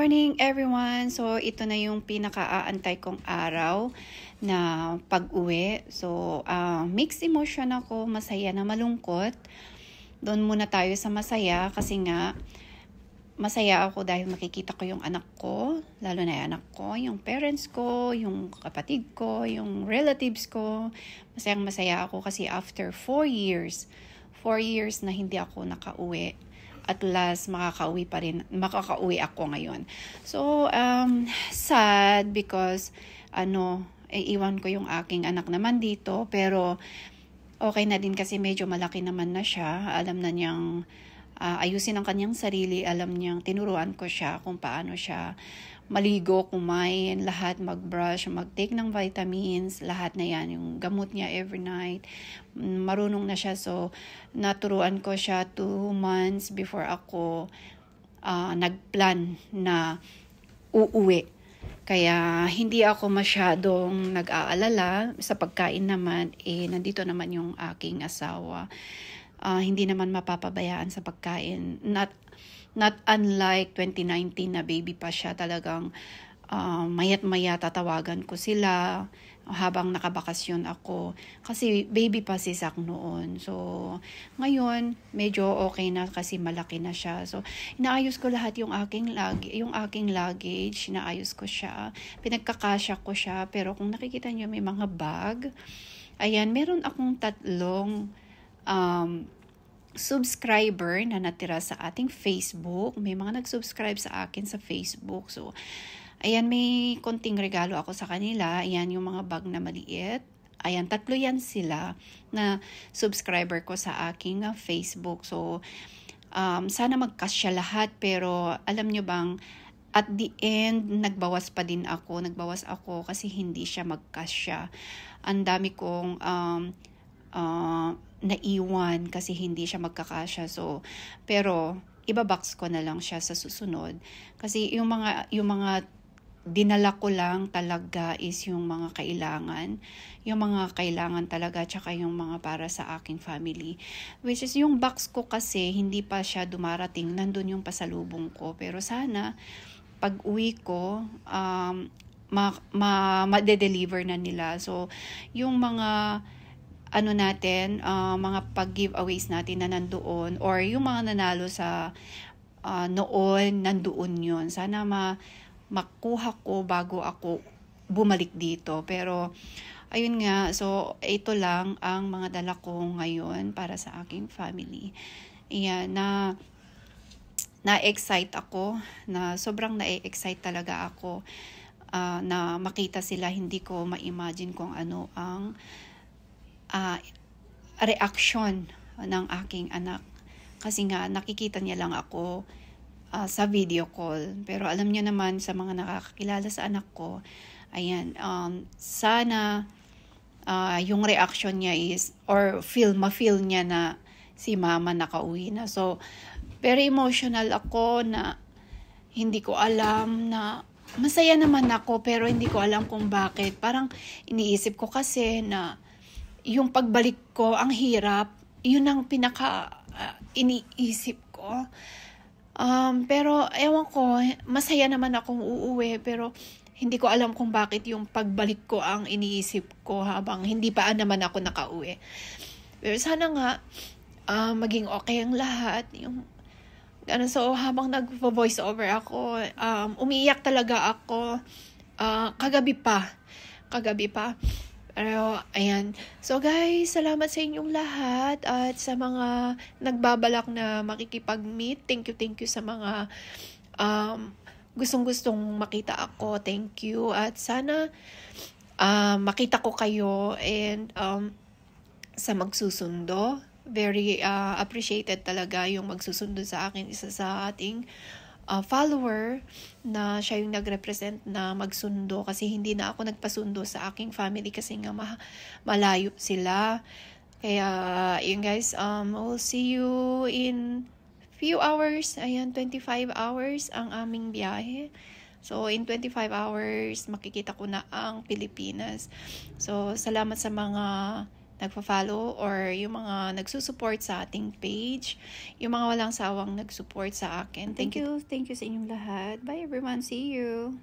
morning everyone! So, ito na yung pinakaaantay kong araw na pag-uwi. So, uh, mixed emotion ako, masaya na malungkot. Doon muna tayo sa masaya kasi nga, masaya ako dahil makikita ko yung anak ko, lalo na yung anak ko, yung parents ko, yung kapatid ko, yung relatives ko. Masayang masaya ako kasi after 4 years, 4 years na hindi ako nakauwi at last makakauwi pa rin makakauwi ako ngayon so um sad because ano eh, iwan ko yung aking anak naman dito pero okay na din kasi medyo malaki naman na siya alam na niyang uh, ayusin ang kanyang sarili alam niyang tinuruan ko siya kung paano siya maligo, kumain, lahat magbrush, magtake ng vitamins, lahat na yan, yung gamot niya every night. Mm, marunong na siya so naturuan ko siya two months before ako uh, nagplan na uuwi. Kaya hindi ako masyadong nag-aalala sa pagkain naman eh nandito naman yung aking asawa. Uh, hindi naman mapapabayaan sa pagkain. Not Not unlike 2019 na baby pa siya talagang uh, mayat maya tatawagan ko sila habang nakabakasyon ako. Kasi baby pa si Zach noon. So, ngayon, medyo okay na kasi malaki na siya. So, inaayos ko lahat yung aking, lag yung aking luggage. Inaayos ko siya. Pinagkakasya ko siya. Pero kung nakikita niyo may mga bag, ayan, meron akong tatlong um, subscriber na natira sa ating Facebook. May mga nag-subscribe sa akin sa Facebook. So, ayan, may konting regalo ako sa kanila. Ayan, yung mga bag na maliit. Ayan, tatlo yan sila na subscriber ko sa aking ah, Facebook. So, um, sana magkasya lahat. Pero, alam nyo bang, at the end, nagbawas pa din ako. Nagbawas ako kasi hindi siya magkasya. Ang dami kong... Um, uh, naiwan kasi hindi siya magkakasya. So, pero ibabox ko na lang siya sa susunod. Kasi yung mga, yung mga dinala ko lang talaga is yung mga kailangan. Yung mga kailangan talaga tsaka yung mga para sa aking family. Which is yung box ko kasi hindi pa siya dumarating. Nandun yung pasalubong ko. Pero sana pag uwi ko, um, ma, ma, ma-deliver na nila. So, yung mga ano natin, uh, mga pag-giveaways natin na nandoon or yung mga nanalo sa uh, noon, nandoon yun. Sana ma makuha ko bago ako bumalik dito. Pero, ayun nga, so ito lang ang mga dala ko ngayon para sa aking family. Ayan, na na-excite ako, na sobrang na-excite talaga ako uh, na makita sila, hindi ko ma-imagine kung ano ang uh, ah, reaction ng aking anak. Kasi nga nakikita niya lang ako uh, sa video call. Pero alam niya naman sa mga nakakakilala sa anak ko, ayan, um, sana uh, yung reaction niya is, or feel, ma-feel niya na si mama nakauwi na. So, very emotional ako na hindi ko alam na masaya naman ako pero hindi ko alam kung bakit. Parang iniisip ko kasi na yung pagbalik ko, ang hirap, yun ang pinaka uh, iniisip ko. Um, pero ewan ko, masaya naman akong uuwi pero hindi ko alam kung bakit yung pagbalik ko ang iniisip ko habang hindi pa naman ako nakauwi. Pero sana nga uh, maging okay ang lahat. Yung ano so habang nagvo-voice over ako, um, umiiyak talaga ako uh, kagabi pa. Kagabi pa. Pero, ayan. So, guys, salamat sa inyong lahat at sa mga nagbabalak na makikipag-meet. Thank you, thank you sa mga um, gustong-gustong makita ako. Thank you. At sana uh, makita ko kayo and um, sa magsusundo. Very uh, appreciated talaga yung magsusundo sa akin. Isa sa ating uh, follower na siya yung nagrepresent na magsundo kasi hindi na ako nagpasundo sa aking family kasi nga ma- malayo sila. Kaya, yun guys, um, we'll see you in few hours. Ayan, 25 hours ang aming biyahe. So, in 25 hours, makikita ko na ang Pilipinas. So, salamat sa mga nagpa-follow or yung mga nagsusupport sa ating page, yung mga walang sawang nagsupport sa akin. Thank, thank you. Thank you sa inyong lahat. Bye everyone. See you.